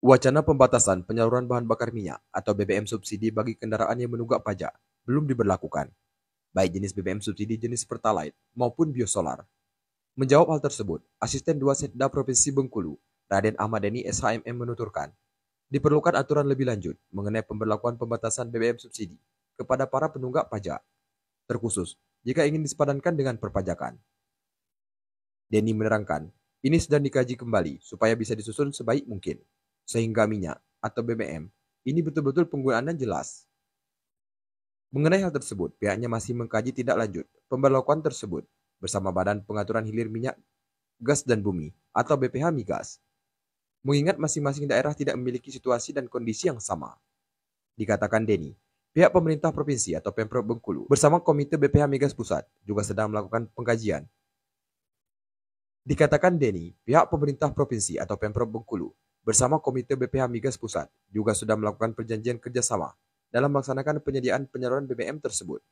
Wacana pembatasan penyaluran bahan bakar minyak atau BBM subsidi bagi kendaraan yang menunggak pajak belum diberlakukan, baik jenis BBM subsidi jenis Pertalite maupun biosolar. Menjawab hal tersebut, Asisten dua Setda Provinsi Bengkulu, Raden Ahmad Dhani SHMM menuturkan, diperlukan aturan lebih lanjut mengenai pemberlakuan pembatasan BBM subsidi kepada para penunggak pajak, terkhusus jika ingin disepadankan dengan perpajakan. Denny menerangkan, ini sedang dikaji kembali supaya bisa disusun sebaik mungkin sehingga minyak atau BBM ini betul-betul penggunaan penggunaannya jelas. Mengenai hal tersebut, pihaknya masih mengkaji tidak lanjut pemberlakuan tersebut bersama Badan Pengaturan Hilir Minyak, Gas dan Bumi atau BPH Migas. Mengingat masing-masing daerah tidak memiliki situasi dan kondisi yang sama. Dikatakan Denny, pihak pemerintah provinsi atau Pemprov Bengkulu bersama Komite BPH Migas Pusat juga sedang melakukan pengkajian. Dikatakan Denny, pihak pemerintah provinsi atau Pemprov Bengkulu bersama Komite BPH Migas Pusat juga sudah melakukan perjanjian kerjasama dalam melaksanakan penyediaan penyaluran BBM tersebut.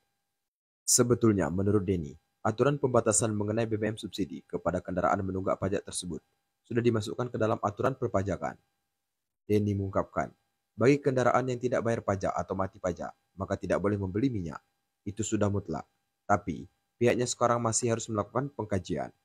Sebetulnya, menurut Denny, aturan pembatasan mengenai BBM subsidi kepada kendaraan menunggak pajak tersebut sudah dimasukkan ke dalam aturan perpajakan. Denny mengungkapkan, bagi kendaraan yang tidak bayar pajak atau mati pajak, maka tidak boleh membeli minyak. Itu sudah mutlak. Tapi, pihaknya sekarang masih harus melakukan pengkajian.